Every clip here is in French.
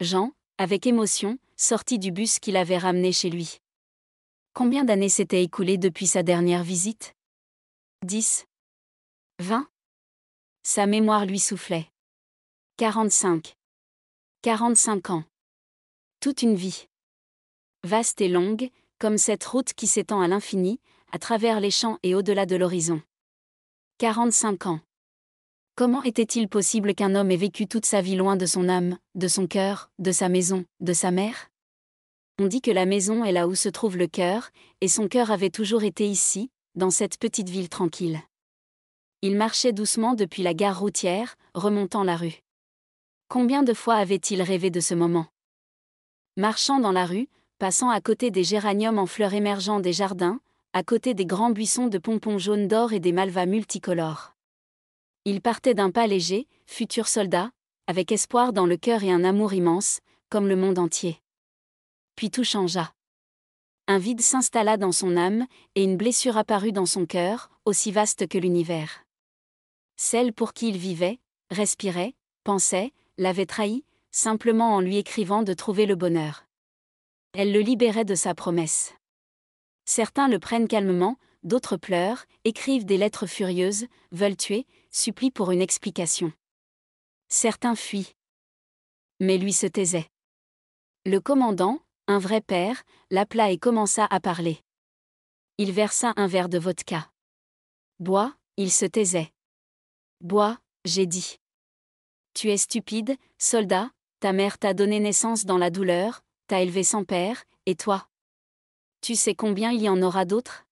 Jean, avec émotion, sortit du bus qu'il avait ramené chez lui. Combien d'années s'étaient écoulées depuis sa dernière visite 10 20 Sa mémoire lui soufflait. 45 45 ans. Toute une vie. Vaste et longue, comme cette route qui s'étend à l'infini, à travers les champs et au-delà de l'horizon. 45 ans. Comment était-il possible qu'un homme ait vécu toute sa vie loin de son âme, de son cœur, de sa maison, de sa mère On dit que la maison est là où se trouve le cœur, et son cœur avait toujours été ici, dans cette petite ville tranquille. Il marchait doucement depuis la gare routière, remontant la rue. Combien de fois avait-il rêvé de ce moment Marchant dans la rue, passant à côté des géraniums en fleurs émergeant des jardins, à côté des grands buissons de pompons jaunes d'or et des malvas multicolores. Il partait d'un pas léger, futur soldat, avec espoir dans le cœur et un amour immense, comme le monde entier. Puis tout changea. Un vide s'installa dans son âme, et une blessure apparut dans son cœur, aussi vaste que l'univers. Celle pour qui il vivait, respirait, pensait, l'avait trahi, simplement en lui écrivant de trouver le bonheur. Elle le libérait de sa promesse. Certains le prennent calmement, d'autres pleurent, écrivent des lettres furieuses, veulent tuer, supplie pour une explication. Certains fuient. Mais lui se taisait. Le commandant, un vrai père, l'appela et commença à parler. Il versa un verre de vodka. Bois, il se taisait. Bois, j'ai dit. Tu es stupide, soldat, ta mère t'a donné naissance dans la douleur, t'a élevé sans père, et toi Tu sais combien il y en aura d'autres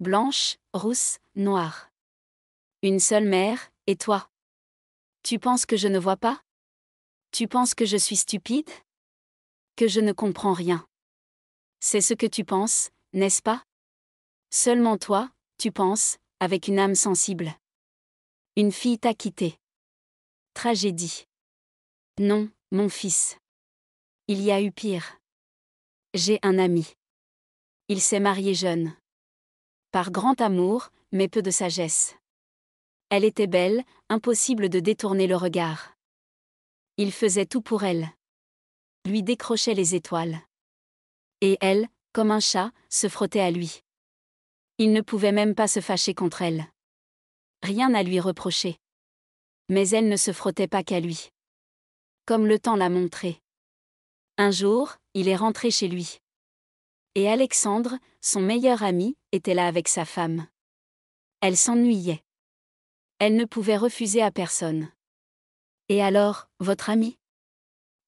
Blanche, rousse, noire. Une seule mère, et toi Tu penses que je ne vois pas Tu penses que je suis stupide Que je ne comprends rien C'est ce que tu penses, n'est-ce pas Seulement toi, tu penses, avec une âme sensible. Une fille t'a quitté. Tragédie. Non, mon fils. Il y a eu pire. J'ai un ami. Il s'est marié jeune. Par grand amour, mais peu de sagesse. Elle était belle, impossible de détourner le regard. Il faisait tout pour elle. Lui décrochait les étoiles. Et elle, comme un chat, se frottait à lui. Il ne pouvait même pas se fâcher contre elle. Rien à lui reprocher. Mais elle ne se frottait pas qu'à lui. Comme le temps l'a montré. Un jour, il est rentré chez lui. Et Alexandre, son meilleur ami, était là avec sa femme. Elle s'ennuyait. Elle ne pouvait refuser à personne. Et alors, votre ami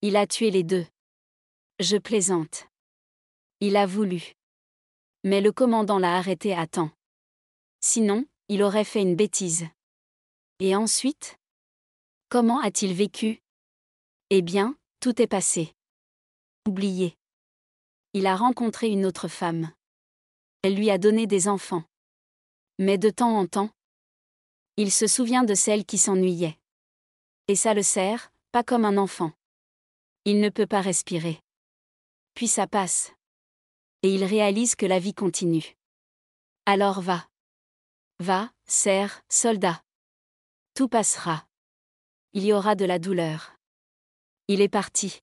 Il a tué les deux. Je plaisante. Il a voulu. Mais le commandant l'a arrêté à temps. Sinon, il aurait fait une bêtise. Et ensuite Comment a-t-il vécu Eh bien, tout est passé. Oublié. Il a rencontré une autre femme. Elle lui a donné des enfants. Mais de temps en temps, il se souvient de celle qui s'ennuyait. Et ça le sert, pas comme un enfant. Il ne peut pas respirer. Puis ça passe. Et il réalise que la vie continue. Alors va. Va, serre, soldat. Tout passera. Il y aura de la douleur. Il est parti.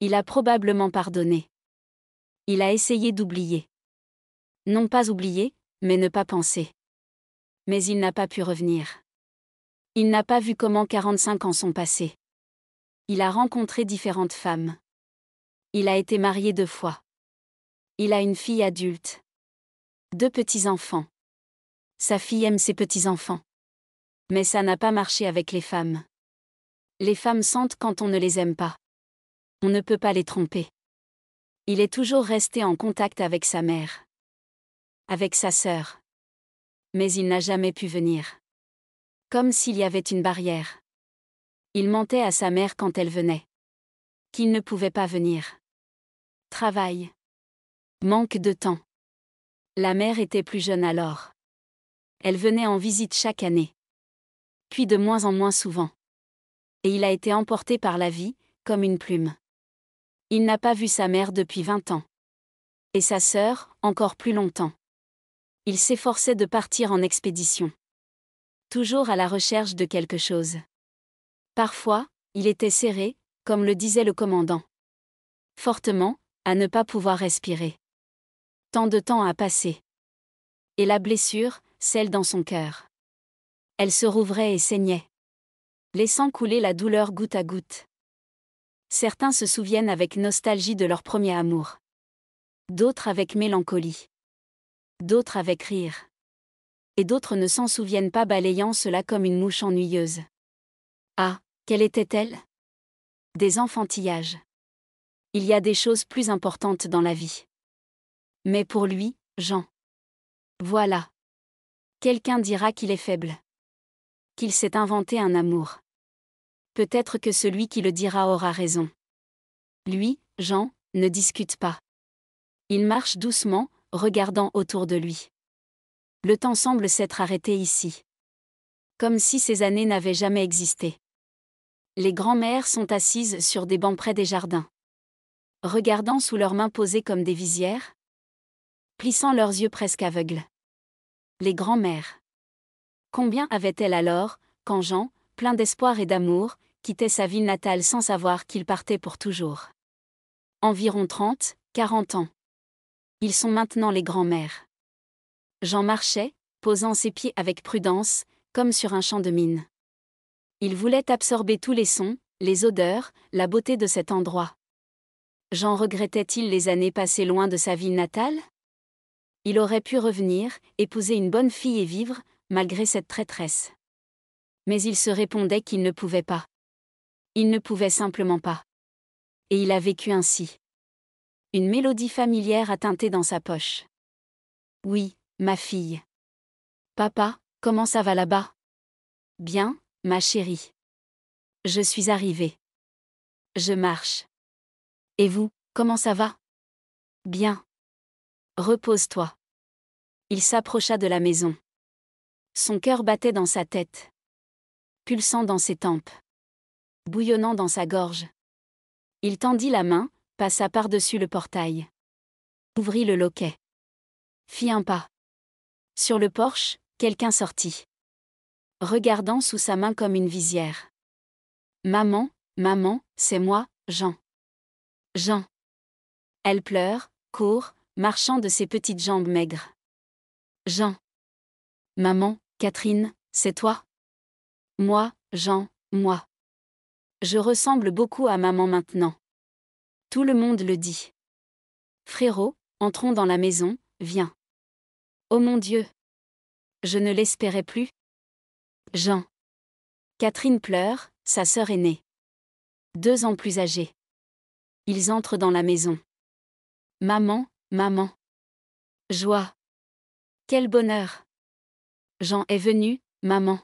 Il a probablement pardonné. Il a essayé d'oublier. Non pas oublier, mais ne pas penser mais il n'a pas pu revenir. Il n'a pas vu comment 45 ans sont passés. Il a rencontré différentes femmes. Il a été marié deux fois. Il a une fille adulte. Deux petits-enfants. Sa fille aime ses petits-enfants. Mais ça n'a pas marché avec les femmes. Les femmes sentent quand on ne les aime pas. On ne peut pas les tromper. Il est toujours resté en contact avec sa mère. Avec sa sœur mais il n'a jamais pu venir. Comme s'il y avait une barrière. Il mentait à sa mère quand elle venait. Qu'il ne pouvait pas venir. Travail. Manque de temps. La mère était plus jeune alors. Elle venait en visite chaque année. Puis de moins en moins souvent. Et il a été emporté par la vie, comme une plume. Il n'a pas vu sa mère depuis 20 ans. Et sa sœur, encore plus longtemps il s'efforçait de partir en expédition. Toujours à la recherche de quelque chose. Parfois, il était serré, comme le disait le commandant. Fortement, à ne pas pouvoir respirer. Tant de temps a passé. Et la blessure, celle dans son cœur. Elle se rouvrait et saignait. Laissant couler la douleur goutte à goutte. Certains se souviennent avec nostalgie de leur premier amour. D'autres avec mélancolie d'autres avec rire. Et d'autres ne s'en souviennent pas balayant cela comme une mouche ennuyeuse. Ah, quelle était-elle Des enfantillages. Il y a des choses plus importantes dans la vie. Mais pour lui, Jean. Voilà. Quelqu'un dira qu'il est faible. Qu'il s'est inventé un amour. Peut-être que celui qui le dira aura raison. Lui, Jean, ne discute pas. Il marche doucement, regardant autour de lui. Le temps semble s'être arrêté ici. Comme si ces années n'avaient jamais existé. Les grands-mères sont assises sur des bancs près des jardins. Regardant sous leurs mains posées comme des visières, plissant leurs yeux presque aveugles. Les grands-mères. Combien avait-elle alors, quand Jean, plein d'espoir et d'amour, quittait sa ville natale sans savoir qu'il partait pour toujours Environ 30, 40 ans. Ils sont maintenant les grands-mères. Jean marchait, posant ses pieds avec prudence, comme sur un champ de mine. Il voulait absorber tous les sons, les odeurs, la beauté de cet endroit. Jean regrettait-il les années passées loin de sa ville natale Il aurait pu revenir, épouser une bonne fille et vivre, malgré cette traîtresse. Mais il se répondait qu'il ne pouvait pas. Il ne pouvait simplement pas. Et il a vécu ainsi. Une mélodie familière a teinté dans sa poche. Oui, ma fille. Papa, comment ça va là-bas Bien, ma chérie. Je suis arrivée. Je marche. Et vous, comment ça va Bien. Repose-toi. Il s'approcha de la maison. Son cœur battait dans sa tête, pulsant dans ses tempes, bouillonnant dans sa gorge. Il tendit la main, passa par-dessus le portail. Ouvrit le loquet. Fit un pas. Sur le porche, quelqu'un sortit. Regardant sous sa main comme une visière. Maman, maman, c'est moi, Jean. Jean. Elle pleure, court, marchant de ses petites jambes maigres. Jean. Maman, Catherine, c'est toi Moi, Jean, moi. Je ressemble beaucoup à maman maintenant. Tout le monde le dit. Frérot, entrons dans la maison, viens. Oh mon Dieu Je ne l'espérais plus. Jean. Catherine pleure, sa sœur aînée. Deux ans plus âgés. Ils entrent dans la maison. Maman, maman. Joie. Quel bonheur. Jean est venu, maman.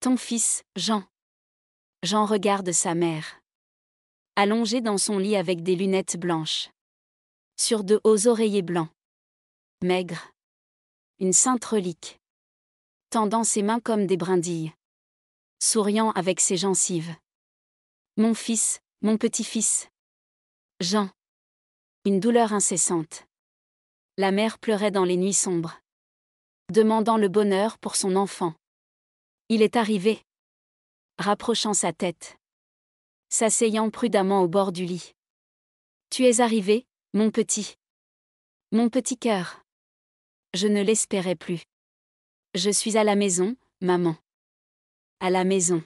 Ton fils, Jean. Jean regarde sa mère. Allongé dans son lit avec des lunettes blanches. Sur de hauts oreillers blancs. Maigre. Une sainte relique. Tendant ses mains comme des brindilles. Souriant avec ses gencives. Mon fils, mon petit-fils. Jean. Une douleur incessante. La mère pleurait dans les nuits sombres. Demandant le bonheur pour son enfant. Il est arrivé. Rapprochant sa tête s'asseyant prudemment au bord du lit. Tu es arrivé, mon petit. Mon petit cœur. Je ne l'espérais plus. Je suis à la maison, maman. À la maison.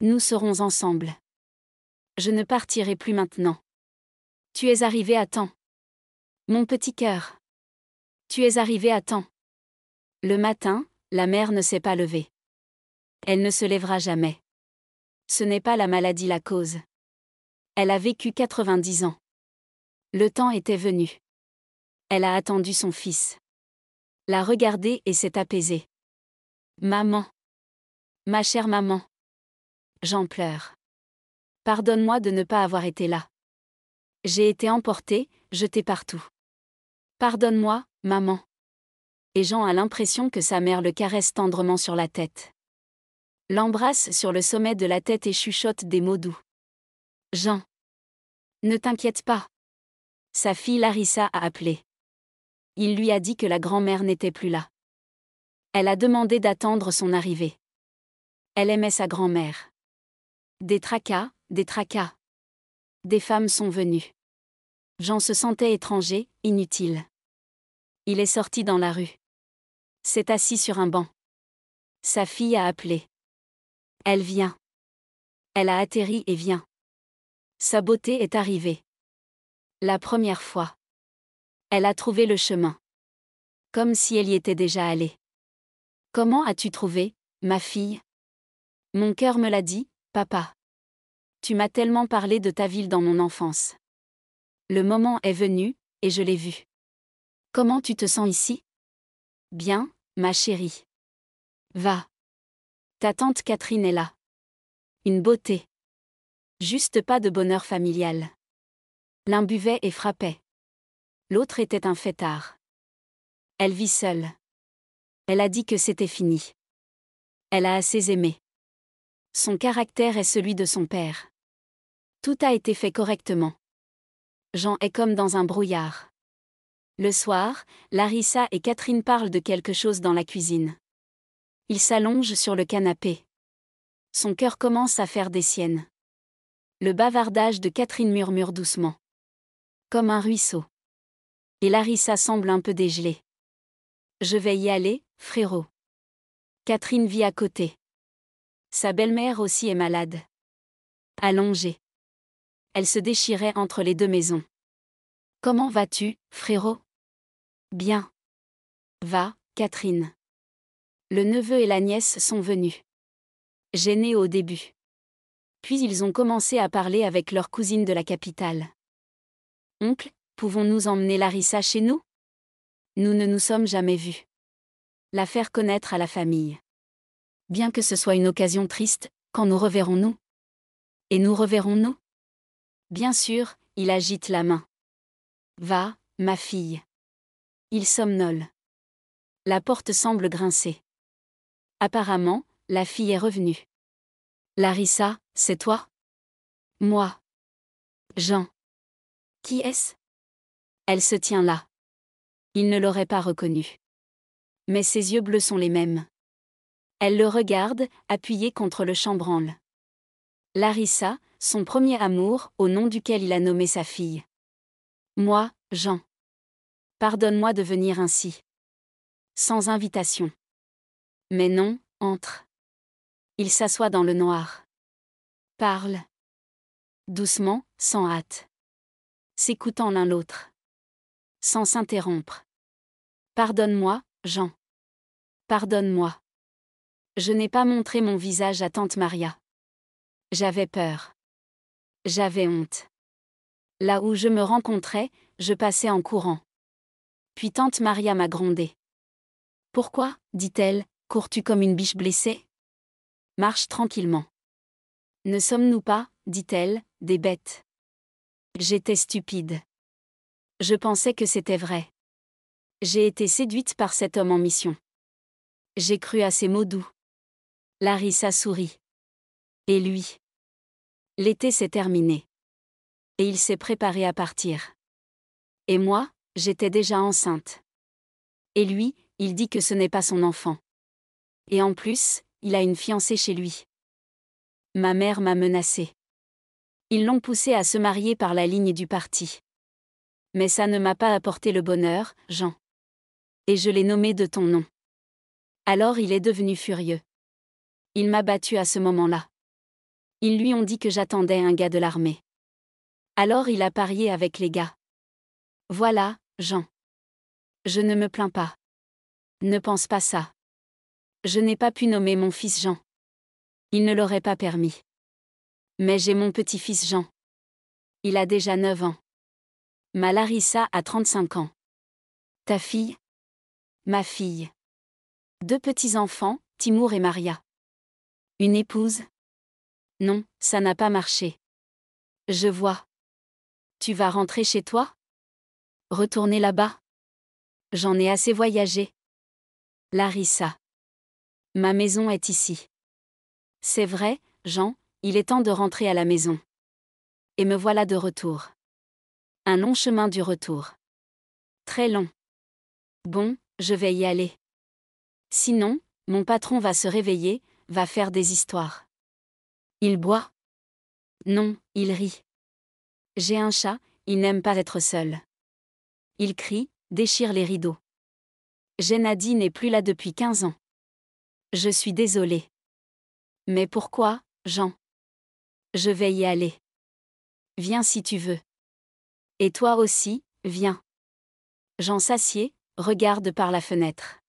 Nous serons ensemble. Je ne partirai plus maintenant. Tu es arrivé à temps. Mon petit cœur. Tu es arrivé à temps. Le matin, la mère ne s'est pas levée. Elle ne se lèvera jamais ce n'est pas la maladie la cause. Elle a vécu 90 ans. Le temps était venu. Elle a attendu son fils. L'a regardé et s'est apaisée. Maman. Ma chère maman. J'en pleure. Pardonne-moi de ne pas avoir été là. J'ai été emportée, jetée partout. Pardonne-moi, maman. Et Jean a l'impression que sa mère le caresse tendrement sur la tête l'embrasse sur le sommet de la tête et chuchote des mots doux. Jean. Ne t'inquiète pas. Sa fille Larissa a appelé. Il lui a dit que la grand-mère n'était plus là. Elle a demandé d'attendre son arrivée. Elle aimait sa grand-mère. Des tracas, des tracas. Des femmes sont venues. Jean se sentait étranger, inutile. Il est sorti dans la rue. S'est assis sur un banc. Sa fille a appelé. Elle vient. Elle a atterri et vient. Sa beauté est arrivée. La première fois. Elle a trouvé le chemin. Comme si elle y était déjà allée. Comment as-tu trouvé, ma fille Mon cœur me l'a dit, papa. Tu m'as tellement parlé de ta ville dans mon enfance. Le moment est venu, et je l'ai vu. Comment tu te sens ici Bien, ma chérie. Va. Ta tante Catherine est là. Une beauté. Juste pas de bonheur familial. L'un buvait et frappait. L'autre était un fêtard. Elle vit seule. Elle a dit que c'était fini. Elle a assez aimé. Son caractère est celui de son père. Tout a été fait correctement. Jean est comme dans un brouillard. Le soir, Larissa et Catherine parlent de quelque chose dans la cuisine. Il s'allonge sur le canapé. Son cœur commence à faire des siennes. Le bavardage de Catherine murmure doucement. Comme un ruisseau. Et Larissa semble un peu dégelée. Je vais y aller, frérot. Catherine vit à côté. Sa belle-mère aussi est malade. Allongée. Elle se déchirait entre les deux maisons. Comment vas-tu, frérot Bien. Va, Catherine. Le neveu et la nièce sont venus. Gênés au début. Puis ils ont commencé à parler avec leur cousine de la capitale. Oncle, pouvons-nous emmener Larissa chez nous Nous ne nous sommes jamais vus. La faire connaître à la famille. Bien que ce soit une occasion triste, quand nous reverrons-nous Et nous reverrons-nous Bien sûr, il agite la main. Va, ma fille. Il somnole. La porte semble grincer. Apparemment, la fille est revenue. Larissa, c'est toi Moi. Jean. Qui est-ce Elle se tient là. Il ne l'aurait pas reconnue. Mais ses yeux bleus sont les mêmes. Elle le regarde, appuyée contre le chambranle. Larissa, son premier amour, au nom duquel il a nommé sa fille. Moi, Jean. Pardonne-moi de venir ainsi. Sans invitation. Mais non, entre. Il s'assoit dans le noir. Parle. Doucement, sans hâte. S'écoutant l'un l'autre. Sans s'interrompre. Pardonne-moi, Jean. Pardonne-moi. Je n'ai pas montré mon visage à tante Maria. J'avais peur. J'avais honte. Là où je me rencontrais, je passais en courant. Puis tante Maria m'a grondé. Pourquoi, dit-elle, Cours-tu comme une biche blessée Marche tranquillement. Ne sommes-nous pas, dit-elle, des bêtes J'étais stupide. Je pensais que c'était vrai. J'ai été séduite par cet homme en mission. J'ai cru à ses mots doux. Larissa sourit. Et lui L'été s'est terminé. Et il s'est préparé à partir. Et moi, j'étais déjà enceinte. Et lui, il dit que ce n'est pas son enfant. Et en plus, il a une fiancée chez lui. Ma mère m'a menacé. Ils l'ont poussé à se marier par la ligne du parti. Mais ça ne m'a pas apporté le bonheur, Jean. Et je l'ai nommé de ton nom. Alors il est devenu furieux. Il m'a battu à ce moment-là. Ils lui ont dit que j'attendais un gars de l'armée. Alors il a parié avec les gars. Voilà, Jean. Je ne me plains pas. Ne pense pas ça. Je n'ai pas pu nommer mon fils Jean. Il ne l'aurait pas permis. Mais j'ai mon petit-fils Jean. Il a déjà 9 ans. Ma Larissa a 35 ans. Ta fille Ma fille. Deux petits-enfants, Timour et Maria. Une épouse Non, ça n'a pas marché. Je vois. Tu vas rentrer chez toi Retourner là-bas J'en ai assez voyagé. Larissa. Ma maison est ici. C'est vrai, Jean, il est temps de rentrer à la maison. Et me voilà de retour. Un long chemin du retour. Très long. Bon, je vais y aller. Sinon, mon patron va se réveiller, va faire des histoires. Il boit. Non, il rit. J'ai un chat, il n'aime pas être seul. Il crie, déchire les rideaux. Nadine n'est plus là depuis 15 ans. Je suis désolée. Mais pourquoi, Jean Je vais y aller. Viens si tu veux. Et toi aussi, viens. Jean s'assied, regarde par la fenêtre.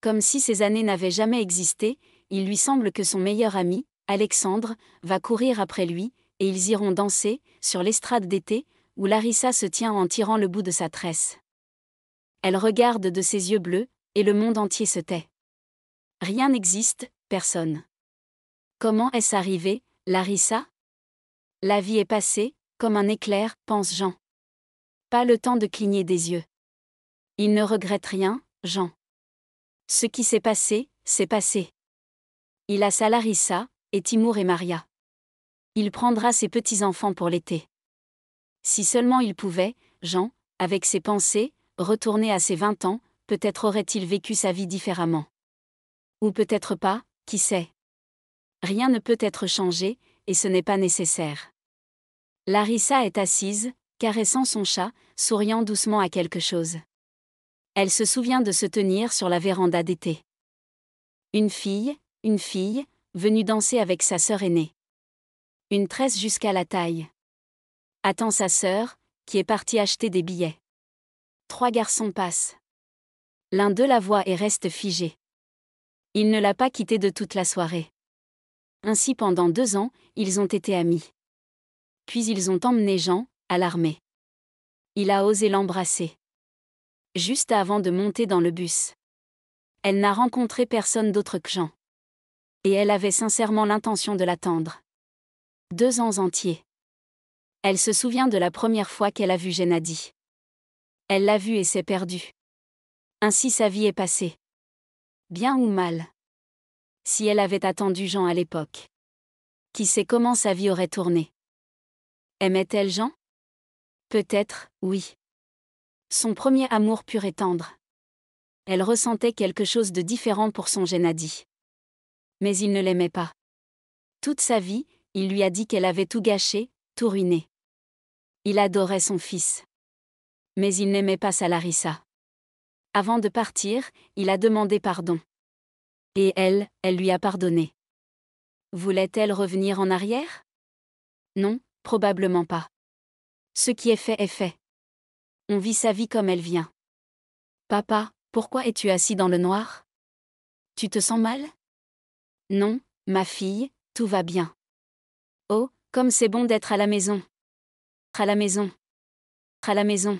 Comme si ces années n'avaient jamais existé, il lui semble que son meilleur ami, Alexandre, va courir après lui, et ils iront danser, sur l'estrade d'été, où Larissa se tient en tirant le bout de sa tresse. Elle regarde de ses yeux bleus, et le monde entier se tait. Rien n'existe, personne. Comment est-ce arrivé, Larissa La vie est passée, comme un éclair, pense Jean. Pas le temps de cligner des yeux. Il ne regrette rien, Jean. Ce qui s'est passé, s'est passé. Il a sa Larissa, et Timour et Maria. Il prendra ses petits-enfants pour l'été. Si seulement il pouvait, Jean, avec ses pensées, retourner à ses vingt ans, peut-être aurait-il vécu sa vie différemment. Ou peut-être pas, qui sait Rien ne peut être changé, et ce n'est pas nécessaire. Larissa est assise, caressant son chat, souriant doucement à quelque chose. Elle se souvient de se tenir sur la véranda d'été. Une fille, une fille, venue danser avec sa sœur aînée. Une tresse jusqu'à la taille. Attend sa sœur, qui est partie acheter des billets. Trois garçons passent. L'un d'eux la voit et reste figé. Il ne l'a pas quitté de toute la soirée. Ainsi pendant deux ans, ils ont été amis. Puis ils ont emmené Jean, à l'armée. Il a osé l'embrasser. Juste avant de monter dans le bus. Elle n'a rencontré personne d'autre que Jean. Et elle avait sincèrement l'intention de l'attendre. Deux ans entiers. Elle se souvient de la première fois qu'elle a vu Gennady. Elle l'a vu et s'est perdue. Ainsi sa vie est passée bien ou mal. Si elle avait attendu Jean à l'époque. Qui sait comment sa vie aurait tourné Aimait-elle Jean Peut-être, oui. Son premier amour pur et tendre. Elle ressentait quelque chose de différent pour son Gennady. Mais il ne l'aimait pas. Toute sa vie, il lui a dit qu'elle avait tout gâché, tout ruiné. Il adorait son fils. Mais il n'aimait pas Salarissa. Avant de partir, il a demandé pardon. Et elle, elle lui a pardonné. Voulait-elle revenir en arrière Non, probablement pas. Ce qui est fait est fait. On vit sa vie comme elle vient. Papa, pourquoi es-tu assis dans le noir Tu te sens mal Non, ma fille, tout va bien. Oh, comme c'est bon d'être à la maison. À la maison. À la maison.